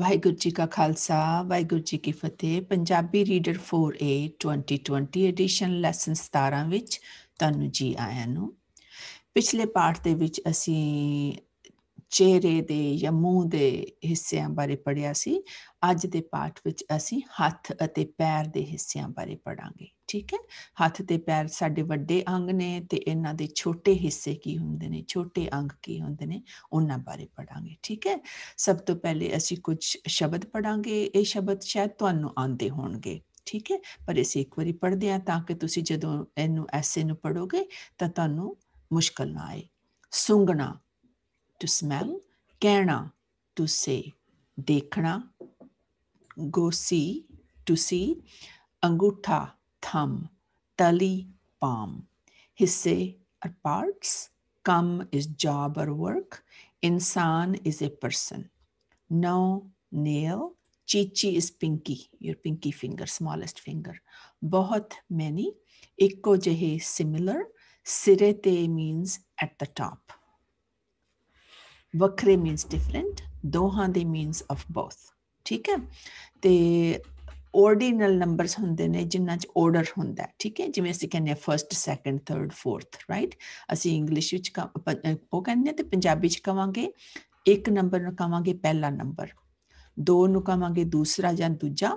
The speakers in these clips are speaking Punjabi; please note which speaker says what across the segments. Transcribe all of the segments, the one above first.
Speaker 1: ਵਾਹਿਗੁਰੂ ਜੀ ਕਾ ਖਾਲਸਾ ਵਾਹਿਗੁਰੂ ਜੀ ਕੀ ਫਤਿਹ Punjabi reader 4A 2020 edition lesson 17 ਵਿੱਚ ਤੁਹਾਨੂੰ ਜੀ ਆਇਆਂ ਨੂੰ ਪਿਛਲੇ ਪਾਠ ਦੇ ਵਿੱਚ ਅਸੀਂ ਚਿਹਰੇ ਦੇ ਜਾਂ ਮੂੰਹ ਦੇ ਹਿੱਸਿਆਂ ਬਾਰੇ ਪੜਿਆ ਸੀ ਅੱਜ ਦੇ ਪਾਠ ਵਿੱਚ ਅਸੀਂ ਹੱਥ ਅਤੇ ਪੈਰ ਦੇ ਹਿੱਸਿਆਂ ਬਾਰੇ ਪੜਾਂਗੇ ਠੀਕ ਹੈ ਹੱਥ ਤੇ ਪੈਰ ਸਾਡੇ ਵੱਡੇ ਅੰਗ ਨੇ ਤੇ ਇਹਨਾਂ ਦੇ ਛੋਟੇ ਹਿੱਸੇ ਕੀ ਹੁੰਦੇ ਨੇ ਛੋਟੇ ਅੰਗ ਕੀ ਹੁੰਦੇ ਨੇ ਉਹਨਾਂ ਬਾਰੇ ਪੜਾਂਗੇ ਠੀਕ ਹੈ ਸਭ ਤੋਂ ਪਹਿਲੇ ਅਸੀਂ ਕੁਝ ਸ਼ਬਦ ਪੜਾਂਗੇ ਇਹ ਸ਼ਬਦ ਸ਼ਾਇਦ ਤੁਹਾਨੂੰ ਆਉਂਦੇ ਹੋਣਗੇ ਠੀਕ ਹੈ ਪਰ ਇਸੇ ਇੱਕ ਵਾਰੀ ਪੜਦੇ ਆ ਤਾਂ ਕਿ ਤੁਸੀਂ ਜਦੋਂ ਇਹਨੂੰ ਐਸੇ ਨੂੰ ਪੜੋਗੇ ਤਾਂ ਤੁਹਾਨੂੰ ਮੁਸ਼ਕਲ ਨਾ ਆਏ ਸੁੰਗਣਾ to smell, kehna, to say, dekhna, go see, to see, angutha, thumb, tali, palm. Hisse are parts, kam is job or work, insan is a person. Now, nail, chichi is pinky, your pinky finger, smallest finger. Bohat many, ikko jehe similar, sirete means at the top. ਵੱਖਰੇ ਮੀਨਸ ਡਿਫਰੈਂਟ ਦੋਹਾਂ ਦੇ ਮੀਨਸ ਆਫ ਬੋਥ ਠੀਕ ਹੈ ਤੇ ਆਰਡੀਨਲ ਨੰਬਰਸ ਹੁੰਦੇ ਨੇ ਜਿਨ੍ਹਾਂ 'ਚ ਆਰਡਰ ਹੁੰਦਾ ਠੀਕ ਹੈ ਜਿਵੇਂ ਅਸੀਂ ਕਹਿੰਦੇ ਆ first second third fourth right ਅਸੀਂ ਇੰਗਲਿਸ਼ ਵਿੱਚ ਉਹ ਕਹਿੰਦੇ ਤੇ ਪੰਜਾਬੀ 'ਚ ਕਵਾਂਗੇ ਇੱਕ ਨੰਬਰ ਨੂੰ ਕਵਾਂਗੇ ਪਹਿਲਾ ਨੰਬਰ ਦੋ ਨੂੰ ਕਵਾਂਗੇ ਦੂਸਰਾ ਜਾਂ ਦੂਜਾ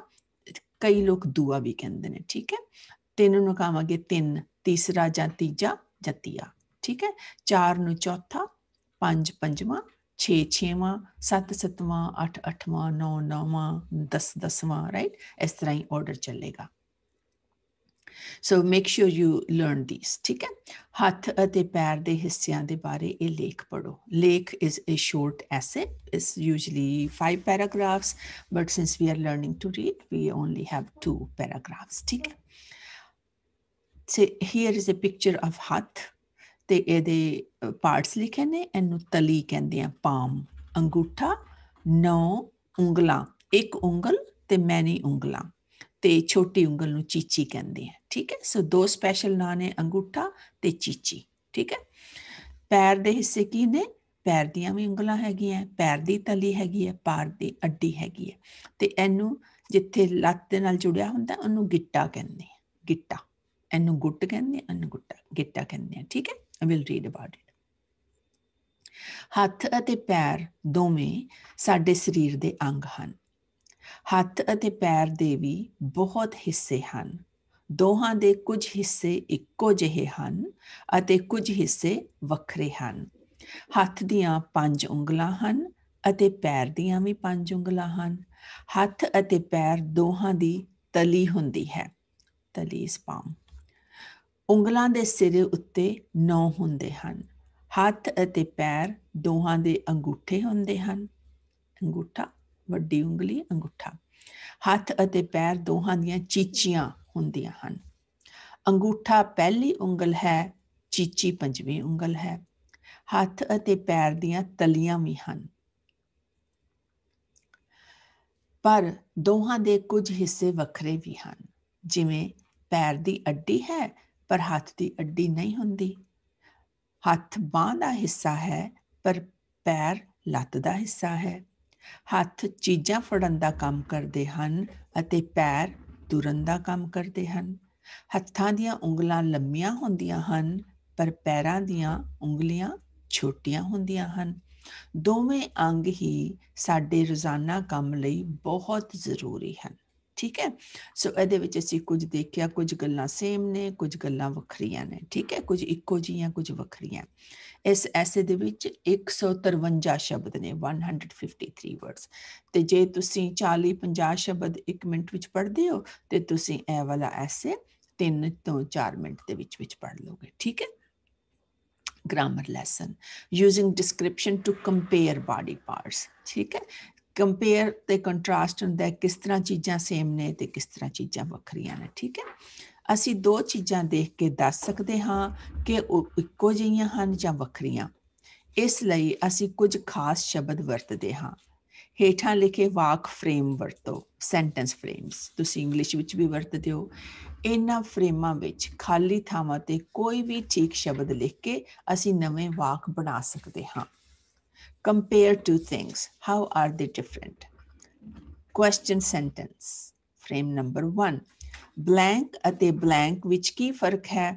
Speaker 1: ਕਈ ਲੋਕ ਦੂਆ ਵੀ ਕਹਿੰਦੇ ਨੇ ਠੀਕ ਹੈ ਤਿੰਨ ਨੂੰ ਕਵਾਂਗੇ ਤਿੰਨ ਤੀਸਰਾ ਜਾਂ ਤੀਜਾ ਜਤੀਆ ਠੀਕ ਹੈ ਚਾਰ ਨੂੰ ਚੌਥਾ ਪੰਜ ਪੰਜਵਾਂ 6 6ਵਾਂ 7 7ਵਾਂ 8 8ਵਾਂ 9 9ਵਾਂ 10 10ਵਾਂ ਰਾਈਟ ਇਸ ਤਰ੍ਹਾਂ ਹੀ ਆਰਡਰ ਚੱਲੇਗਾ so make sure you learn this ਠੀਕ ਹੈ ਹੱਥ ਅਤੇ ਪੈਰ ਦੇ ਹਿੱਸਿਆਂ ਦੇ ਬਾਰੇ ਇਹ ਲੇਖ ਪੜੋ ਲੇਖ is a short essay is usually 5 paragraphs but since we are learning to read we only have 2 paragraphs ਠੀਕ ਹੈ So here is a picture of Hath ਤੇ ਇਹਦੇ ਪਾਰਟਸ ਲਿਖੇ ਨੇ ਇਹਨੂੰ ਤਲੀ ਕਹਿੰਦੇ ਆ ਪਾਮ ਅੰਗੂਠਾ ਨੌ ਉਂਗਲਾਂ ਇੱਕ ਉਂਗਲ ਤੇ ਮੈਨੀ ਉਂਗਲਾਂ ਤੇ ਛੋਟੀ ਉਂਗਲ ਨੂੰ ਚੀਚੀ ਕਹਿੰਦੇ ਆ ਠੀਕ ਹੈ ਸੋ ਦੋ ਸਪੈਸ਼ਲ ਨਾਂ ਨੇ ਅੰਗੂਠਾ ਤੇ ਚੀਚੀ ਠੀਕ ਹੈ ਪੈਰ ਦੇ ਹਿੱਸੇ ਕੀ ਨੇ ਪੈਰ ਦੀਆਂ ਵੀ ਉਂਗਲਾਂ ਹੈਗੀਆਂ ਪੈਰ ਦੀ ਤਲੀ ਹੈਗੀ ਹੈ ਪਾਰ ਦੀ ਅੱਡੀ ਹੈਗੀ ਹੈ ਤੇ ਇਹਨੂੰ ਜਿੱਥੇ ਲੱਤ ਦੇ ਨਾਲ ਜੁੜਿਆ ਹੁੰਦਾ ਉਹਨੂੰ ਗਿੱਟਾ ਕਹਿੰਦੇ ਆ ਗਿੱਟਾ ਇਹਨੂੰ ਗੁੱਟ ਕਹਿੰਦੇ ਆ ਗੁੱਟਾ ਗਿੱਟਾ ਕਹਿੰਦੇ ਆ ਠੀਕ ਹੈ and we'll read about it ਹੱਥ ਅਤੇ ਪੈਰ ਦੋਵੇਂ ਸਾਡੇ ਸਰੀਰ ਦੇ ਅੰਗ ਹਨ ਹੱਥ ਅਤੇ ਪੈਰ ਦੇ ਵੀ ਬਹੁਤ ਹਿੱਸੇ ਹਨ ਦੋਹਾਂ ਦੇ ਕੁਝ ਹਿੱਸੇ ਇੱਕੋ ਜਿਹੇ ਹਨ ਅਤੇ ਕੁਝ ਹਿੱਸੇ ਵੱਖਰੇ ਹਨ ਹੱਥ ਦੀਆਂ ਪੰਜ ਉਂਗਲਾਂ ਹਨ ਅਤੇ ਪੈਰ ਦੀਆਂ ਵੀ ਪੰਜ ਉਂਗਲਾਂ ਹਨ ਹੱਥ ਅਤੇ ਪੈਰ ਦੋਹਾਂ ਦੀ ਤਲੀ ਹੁੰਦੀ ਹੈ ਤਲੀ ਇਸ ਪਾਮ ਉਂਗਲਾਂ ਦੇ ਸਿਰੇ ਉੱਤੇ 9 ਹੁੰਦੇ ਹਨ ਹੱਥ ਅਤੇ ਪੈਰ ਦੋਹਾਂ ਦੇ ਅੰਗੂਠੇ ਹੁੰਦੇ ਹਨ ਅੰਗੂਠਾ ਵੱਡੀ ਉਂਗਲੀ ਅੰਗੂਠਾ ਹੱਥ ਅਤੇ ਪੈਰ ਦੋਹਾਂ ਦੀਆਂ ਚੀਚੀਆਂ ਹੁੰਦੀਆਂ ਹਨ ਅੰਗੂਠਾ ਪਹਿਲੀ ਉਂਗਲ ਹੈ ਚੀਚੀ ਪੰਜਵੀਂ ਉਂਗਲ ਹੈ ਹੱਥ ਅਤੇ ਪੈਰ ਦੀਆਂ ਤਲੀਆਂ ਵੀ ਹਨ ਪਰ ਦੋਹਾਂ ਦੇ ਕੁਝ ਹਿੱਸੇ ਵੱਖਰੇ ਵੀ ਹਨ ਜਿਵੇਂ ਪੈਰ ਦੀ ਅੱਡੀ ਹੈ ਪਰ ਹੱਥ ਦੀ ਅੱਡੀ ਨਹੀਂ ਹੁੰਦੀ ਹੱਥ ਬਾਹ ਦਾ ਹਿੱਸਾ ਹੈ ਪਰ ਪੈਰ ਲੱਤ ਦਾ ਹਿੱਸਾ ਹੈ ਹੱਥ ਚੀਜ਼ਾਂ ਫੜਨ ਦਾ ਕੰਮ ਕਰਦੇ ਹਨ ਅਤੇ ਪੈਰ ਤੁਰਨ ਦਾ ਕੰਮ ਕਰਦੇ ਹਨ ਹੱਥਾਂ ਦੀਆਂ ਉਂਗਲਾਂ ਲੰਮੀਆਂ ਹੁੰਦੀਆਂ ਹਨ ਪਰ ਪੈਰਾਂ ਦੀਆਂ ਉਂਗਲੀਆਂ ਛੋਟੀਆਂ ਹੁੰਦੀਆਂ ਹਨ ਦੋਵੇਂ ਅੰਗ ਹੀ ਸਾਡੇ ਰੋਜ਼ਾਨਾ ਕੰਮ ਲਈ ਬਹੁਤ ਜ਼ਰੂਰੀ ਹਨ ਠੀਕ ਹੈ ਸੋ ਇਹਦੇ ਵਿੱਚ ਅਸੀਂ ਕੁਝ ਦੇਖਿਆ ਕੁਝ ਗੱਲਾਂ ਸੇਮ ਨੇ ਕੁਝ ਗੱਲਾਂ ਵੱਖਰੀਆਂ ਨੇ ਠੀਕ ਹੈ ਕੁਝ ਇੱਕੋ ਜੀਆਂ ਕੁਝ ਵੱਖਰੀਆਂ ਇਸ ਐਸੇ ਦੇ ਵਿੱਚ 153 ਸ਼ਬਦ ਨੇ 153 ਵਰਡਸ ਤੇ ਜੇ ਤੁਸੀਂ 40 50 ਸ਼ਬਦ 1 ਮਿੰਟ ਵਿੱਚ ਪੜ੍ਹਦੇ ਹੋ ਤੇ ਤੁਸੀਂ ਇਹ ਵਾਲਾ ਐਸੇ 3 ਤੋਂ 4 ਮਿੰਟ ਦੇ ਵਿੱਚ ਵਿੱਚ ਪੜ੍ਹ ਲਓਗੇ ਠੀਕ ਹੈ grammar lesson using description to compare body parts ਠੀਕ ਹੈ ਕੰਪੇਅਰ ਤੇ ਕੰਟਰਾਸਟ ਹੁੰਦਾ ਹੈ ਕਿਸ ਤਰ੍ਹਾਂ ਚੀਜ਼ਾਂ ਸੇਮ ਨੇ ਤੇ ਕਿਸ ਤਰ੍ਹਾਂ ਚੀਜ਼ਾਂ ਵੱਖਰੀਆਂ ਨੇ ਠੀਕ ਹੈ ਅਸੀਂ ਦੋ ਚੀਜ਼ਾਂ ਦੇਖ ਕੇ ਦੱਸ ਸਕਦੇ ਹਾਂ ਕਿ ਉਹ ਇੱਕੋ ਜਿਹੀਆਂ ਹਨ ਜਾਂ ਵੱਖਰੀਆਂ ਇਸ ਲਈ ਅਸੀਂ ਕੁਝ ਖਾਸ ਸ਼ਬਦ ਵਰਤਦੇ ਹਾਂ ਹੇਠਾਂ ਲਿਖੇ ਵਾਕ ਫਰੇਮ ਵਰਤੋ ਸੈਂਟੈਂਸ ਫਰੇਮਸ ਤੁਸੀਂ ਇੰਗਲਿਸ਼ ਵਿੱਚ ਵੀ ਵਰਤਦੇ ਹੋ ਇਹਨਾਂ ਫਰੇਮਾਂ ਵਿੱਚ ਖਾਲੀ ਥਾਵਾਂ ਤੇ ਕੋਈ ਵੀ ਠੀਕ ਸ਼ਬਦ ਲਿਖ ਕੇ ਅਸੀਂ ਨਵੇਂ ਵਾਕ ਬਣਾ ਸਕਦੇ ਹਾਂ Compare two things. How are they different? Question sentence. Frame number 1. Blank ਅਤੇ ਬਲੈਂਕ ਵਿੱਚ ਕੀ ਫਰਕ ਹੈ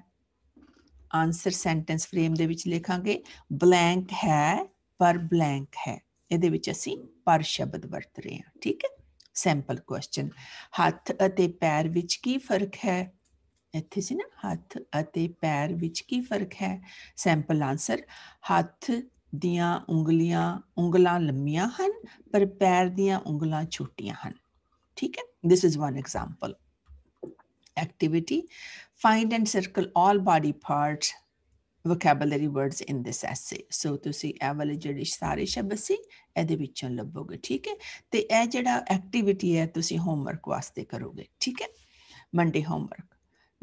Speaker 1: ਆਨਸਰ ਸੈਂਟੈਂਸ ਫਰੇਮ ਦੇ ਵਿੱਚ ਲਿਖਾਂਗੇ ਬਲੈਂਕ ਹੈ ਪਰ ਬਲੈਂਕ ਹੈ ਇਹਦੇ ਵਿੱਚ ਅਸੀਂ ਪਰ ਸ਼ਬਦ ਵਰਤ ਰਹੇ ਹਾਂ ਠੀਕ ਹੈ ਸੈਂਪਲ ਕੁਐਸਚਨ ਹੱਥ ਅਤੇ ਪੈਰ ਵਿੱਚ ਕੀ ਫਰਕ ਹੈ ਇੱਥੇ ਸੀ ਨਾ ਹੱਥ ਅਤੇ ਪੈਰ ਵਿੱਚ ਕੀ ਫਰਕ ਹੈ ਸੈਂਪਲ ਆਨਸਰ ਹੱਥ ਦੀਆਂ ਉਂਗਲੀਆਂ ਉਂਗਲਾਂ ਲੰਮੀਆਂ ਹਨ ਪਰ ਪੈਰ ਦੀਆਂ ਉਂਗਲਾਂ ਛੋਟੀਆਂ ਹਨ ਠੀਕ ਹੈ this is one example activity find and circle all body parts vocabulary words in this essay so ਤੁਸੀਂ ਇਹ ਵਾਲੇ ਜਿਹੜੇ ਸਾਰੇ ਸ਼ਬਦ ਸੀ ਇਹਦੇ ਵਿੱਚੋਂ ਲੱਭੋਗੇ ਠੀਕ ਹੈ ਤੇ ਇਹ ਜਿਹੜਾ ਐਕਟੀਵਿਟੀ ਹੈ ਤੁਸੀਂ ਹੋਮਵਰਕ ਵਾਸਤੇ ਕਰੋਗੇ ਠੀਕ ਹੈ Monday homework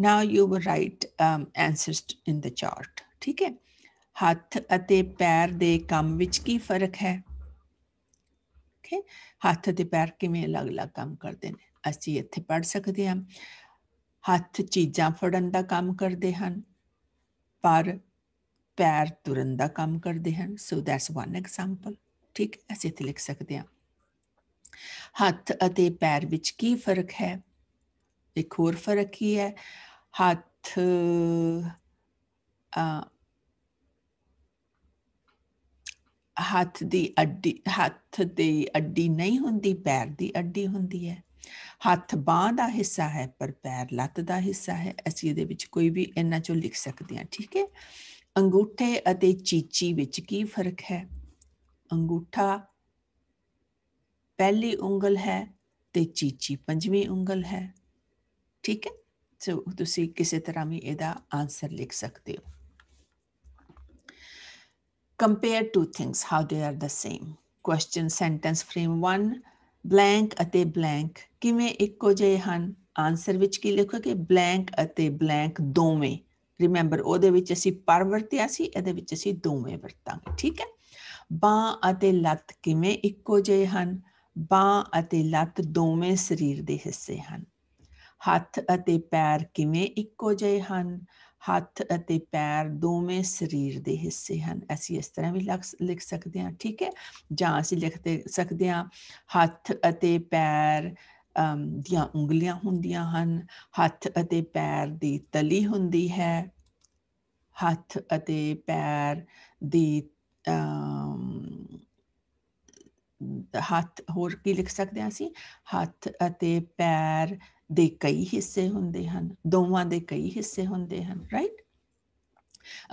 Speaker 1: now you will write answers in the chart ਠੀਕ ਹੈ ਹੱਥ ਅਤੇ ਪੈਰ ਦੇ ਕੰਮ ਵਿੱਚ ਕੀ ਫਰਕ ਹੈ ਓਕੇ ਹੱਥ ਤੇ ਪੈਰ ਕਿਵੇਂ ਅਲੱਗ-ਅਲੱਗ ਕੰਮ ਕਰਦੇ ਨੇ ਅਸੀਂ ਇੱਥੇ ਪੜ ਸਕਦੇ ਹਾਂ ਹੱਥ ਚੀਜ਼ਾਂ ਫੜਨ ਦਾ ਕੰਮ ਕਰਦੇ ਹਨ ਪਰ ਪੈਰ ਤੁਰਨ ਦਾ ਕੰਮ ਕਰਦੇ ਹਨ ਸੋ ਦੈਟਸ ਵਨ ਐਗਜ਼ਾਮਪਲ ਠੀਕ ਅਸੀਂ ਇੱਥੇ ਲਿਖ ਸਕਦੇ ਹਾਂ ਹੱਥ ਅਤੇ ਪੈਰ ਵਿੱਚ ਕੀ ਫਰਕ ਹੈ ਇੱਕ ਹੋਰ ਫਰਕ ਕੀ ਹੈ ਹੱਥ ਆ ਹੱਥ ਦੀ ਅੱਡੀ ਹੱਥ ਦੀ ਅੱਡੀ ਨਹੀਂ ਹੁੰਦੀ ਪੈਰ ਦੀ ਅੱਡੀ ਹੁੰਦੀ ਹੈ ਹੱਥ ਬਾਹ ਦਾ ਹਿੱਸਾ ਹੈ ਪਰ ਪੈਰ ਲੱਤ ਦਾ ਹਿੱਸਾ ਹੈ ਅਸੀਂ ਇਹਦੇ ਵਿੱਚ ਕੋਈ ਵੀ ਇੰਨਾ ਚੋਂ ਲਿਖ ਸਕਦੇ ਹਾਂ ਠੀਕ ਹੈ ਅੰਗੂਠੇ ਅਤੇ ਚੀਚੀ ਵਿੱਚ ਕੀ ਫਰਕ ਹੈ ਅੰਗੂਠਾ ਪਹਿਲੀ ਉਂਗਲ ਹੈ ਤੇ ਚੀਚੀ ਪੰਜਵੀਂ ਉਂਗਲ ਹੈ ਠੀਕ ਹੈ ਸੋ ਤੁਸੀਂ ਕਿਸੇ ਤਰ੍ਹਾਂ ਵੀ ਇਹਦਾ ਆਨਸਰ ਲਿਖ ਸਕਦੇ ਹੋ compare two things how they are the same question sentence frame 1 blank ਅਤੇ blank ਕਿਵੇਂ ਇੱਕੋ ਜਿਹੇ ਹਨ ਆਨਸਰ ਵਿੱਚ ਕੀ ਲਿਖੋਗੇ blank ਅਤੇ blank ਦੋਵੇਂ ਰਿਮੈਂਬਰ ਉਹਦੇ ਵਿੱਚ ਅਸੀਂ ਪਰ ਵਰਤਿਆ ਸੀ ਇਹਦੇ ਵਿੱਚ ਅਸੀਂ ਦੋਵੇਂ ਵਰਤਾਂਗੇ ਠੀਕ ਹੈ ਬਾਹ ਅਤੇ ਲੱਤ ਕਿਵੇਂ ਇੱਕੋ ਜਿਹੇ ਹਨ ਬਾਹ ਅਤੇ ਲੱਤ ਦੋਵੇਂ ਸਰੀਰ ਦੇ ਹਿੱਸੇ ਹਨ ਹੱਥ ਅਤੇ ਪੈਰ ਕਿਵੇਂ ਇੱਕੋ ਜਿਹੇ ਹਨ ਹੱਥ ਅਤੇ ਪੈਰ ਦੋਵੇਂ ਸਰੀਰ ਦੇ ਹਿੱਸੇ ਹਨ ਅਸੀਂ ਇਸ ਤਰ੍ਹਾਂ ਵੀ ਲਿਖ ਸਕਦੇ ਹਾਂ ਠੀਕ ਹੈ ਜਾਂ ਅਸੀਂ ਲਿਖਦੇ ਸਕਦੇ ਹਾਂ ਹੱਥ ਅਤੇ ਪੈਰ ਦੀਆਂ ਉਂਗਲੀਆਂ ਹੁੰਦੀਆਂ ਹਨ ਹੱਥ ਅਤੇ ਪੈਰ ਦੀ ਤਲੀ ਹੁੰਦੀ ਹੈ ਹੱਥ ਅਤੇ ਪੈਰ ਦੀ ਹੱਥ ਹੋਰ ਕੀ ਲਿਖ ਸਕਦੇ ਹਾਂ ਅਸੀਂ ਹੱਥ ਅਤੇ ਪੈਰ ਦੇ ਕਈ ਹਿੱਸੇ ਹੁੰਦੇ ਹਨ ਦੋਵਾਂ ਦੇ ਕਈ ਹਿੱਸੇ ਹੁੰਦੇ ਹਨ ਰਾਈਟ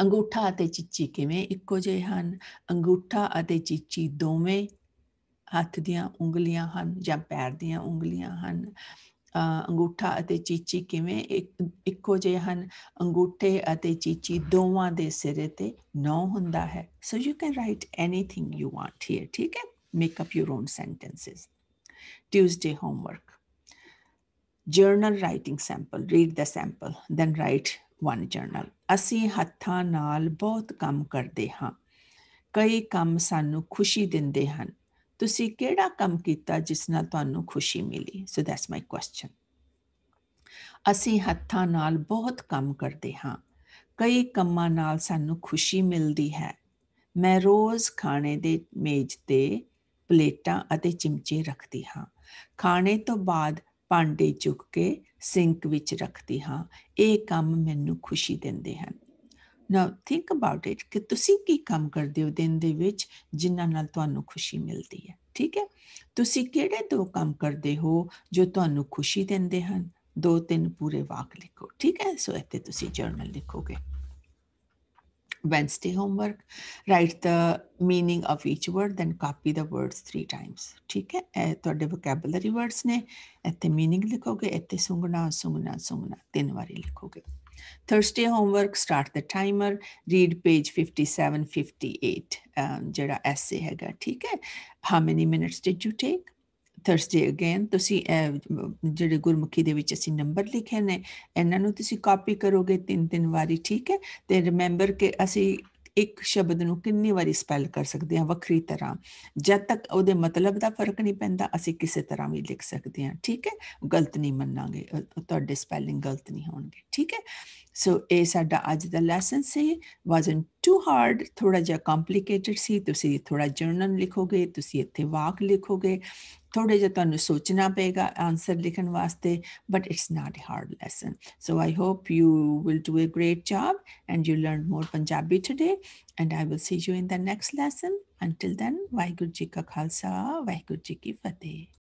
Speaker 1: ਅੰਗੂਠਾ ਅਤੇ ਚਿੱਚੀ ਕਿਵੇਂ ਇੱਕੋ ਜਿਹੇ ਹਨ ਅੰਗੂਠਾ ਅਤੇ ਚਿੱਚੀ ਦੋਵੇਂ ਹੱਥ ਦੀਆਂ ਉਂਗਲੀਆਂ ਹਨ ਜਾਂ ਪੈਰ ਦੀਆਂ ਉਂਗਲੀਆਂ ਹਨ ਅੰਗੂਠਾ ਅਤੇ ਚੀਚੀ ਕਿਵੇਂ ਇੱਕੋ ਜਿਹੇ ਹਨ ਅੰਗੂਠੇ ਅਤੇ ਚੀਚੀ ਦੋਵਾਂ ਦੇ ਸਿਰੇ ਤੇ ਨੌ ਹੁੰਦਾ ਹੈ so you can write anything you want here ਠੀਕ ਹੈ make up your own sentences Tuesday homework journal writing sample read the sample then write one journal ਅਸੀਂ ਹੱਥਾਂ ਨਾਲ ਬਹੁਤ ਕੰਮ ਕਰਦੇ ਹਾਂ ਕਈ ਕੰਮ ਸਾਨੂੰ ਖੁਸ਼ੀ ਦਿੰਦੇ ਹਨ ਤੁਸੀਂ ਕਿਹੜਾ ਕੰਮ ਕੀਤਾ ਜਿਸ ਨਾਲ ਤੁਹਾਨੂੰ ਖੁਸ਼ੀ ਮਿਲੀ ਸੋ ਦੈਟਸ ਮਾਈ ਕੁਐਸਚਨ ਅਸੀਂ ਹੱਥਾਂ ਨਾਲ ਬਹੁਤ ਕੰਮ ਕਰਦੇ ਹਾਂ ਕਈ ਕੰਮਾਂ ਨਾਲ ਸਾਨੂੰ ਖੁਸ਼ੀ ਮਿਲਦੀ ਹੈ ਮੈਂ ਰੋਜ਼ ਖਾਣੇ ਦੇ ਮੇਜ਼ ਤੇ ਪਲੇਟਾਂ ਅਤੇ ਚਮਚੇ ਰੱਖਦੀ ਹਾਂ ਖਾਣੇ ਤੋਂ ਬਾਅਦ ਭਾਂਡੇ ਚੁੱਕ ਕੇ ਸਿੰਕ ਵਿੱਚ ਰੱਖਦੀ ਹਾਂ ਇਹ ਕੰਮ ਮੈਨੂੰ ਖੁਸ਼ੀ ਦਿੰਦੇ ਹਨ ਨਾਓ ਥਿੰਕ ਅਬਾਊਟ ਇਟ ਕਿ ਤੁਸੀਂ ਕੀ ਕੰਮ ਕਰਦੇ ਹੋ ਦਿਨ ਦੇ ਵਿੱਚ ਜਿਨ੍ਹਾਂ ਨਾਲ ਤੁਹਾਨੂੰ ਖੁਸ਼ੀ ਮਿਲਦੀ ਹੈ ਠੀਕ ਹੈ ਤੁਸੀਂ ਕਿਹੜੇ ਦੋ ਕੰਮ ਕਰਦੇ ਹੋ ਜੋ ਤੁਹਾਨੂੰ ਖੁਸ਼ੀ ਦਿੰਦੇ ਹਨ ਦੋ ਤਿੰਨ ਪੂਰੇ ਵਾਕ ਲਿਖੋ ਠੀਕ ਹੈ ਸੋ ਇੱਥੇ ਤੁਸੀਂ ਜਰਨਲ ਲਿਖੋਗੇ Wednesday homework, write the meaning of each word, then copy the words three times. ठीक है तो ਤੁਹਾਡੇ ਵੋਕੈਬਲਰੀ ਵਰਡਸ ਨੇ ਇੱਥੇ ਮੀਨਿੰਗ ਲਿਖੋਗੇ ਇੱਥੇ सुंगना सुंगना ਸੁੰਘਣਾ ਤਿੰਨ ਵਾਰੀ ਲਿਖੋਗੇ Thursday homework start the timer read page 57 58 um, ਜਿਹੜਾ ਐਸੇ ਹੈਗਾ ਠੀਕ how many minutes did you take Thursday again ਤੁਸੀਂ ਜਿਹੜੇ ਗੁਰਮੁਖੀ ਦੇ ਵਿੱਚ ਅਸੀਂ ਨੰਬਰ ਲਿਖੇ ਨੇ ਇਹਨਾਂ ਨੂੰ ਤੁਸੀਂ ਕਾਪੀ ਕਰੋਗੇ ਤਿੰਨ ਤਿੰਨ ਵਾਰੀ ਠੀਕ ਹੈ ਤੇ ਰਿਮੈਂਬਰ ਕਿ ਅਸੀਂ ਇੱਕ ਸ਼ਬਦ ਨੂੰ ਕਿੰਨੀ ਵਾਰੀ ਸਪੈਲ ਕਰ ਸਕਦੇ ਹਾਂ ਵੱਖਰੀ ਤਰ੍ਹਾਂ ਜਦ ਤੱਕ ਉਹਦੇ ਮਤਲਬ ਦਾ ਫਰਕ ਨਹੀਂ ਪੈਂਦਾ ਅਸੀਂ ਕਿਸੇ ਤਰ੍ਹਾਂ ਵੀ ਲਿਖ ਸਕਦੇ ਹਾਂ ਠੀਕ ਹੈ ਗਲਤ ਨਹੀਂ ਮੰਨਾਂਗੇ ਤੁਹਾਡੇ ਸਪੈਲਿੰਗ ਗਲਤ ਨਹੀਂ ਹੋਣਗੇ ਠੀਕ ਹੈ ਸੋ ਇਹ ਸਾਡਾ ਅੱਜ ਦਾ ਲੈਸਨ ਸੀ ਵਾਜ਼ਨਟ ਟੂ ਹਾਰਡ ਥੋੜਾ ਜਿਹਾ ਕੰਪਲਿਕੇਟਡ ਸੀ ਤੁਸੀਂ ਥੋੜਾ ਜਰਨਲ ਲਿਖੋਗੇ ਤੁਸੀਂ ਇੱਥੇ ਵਾਕ ਲਿਖੋਗੇ ਥੋੜੇ ਜਿਹਾ ਤੁਹਾਨੂੰ ਸੋਚਣਾ ਪਏਗਾ ਆਨਸਰ ਲਿਖਣ ਵਾਸਤੇ but it's not a hard lesson so I hope you will do a great job and you learn more Punjabi today and I will see you in the next lesson until then Waheguru ji ਕਾ ਖਾਲਸਾ ਵਾਹਿਗੁਰੂ ਜੀ ਕੀ ਫਤਿਹ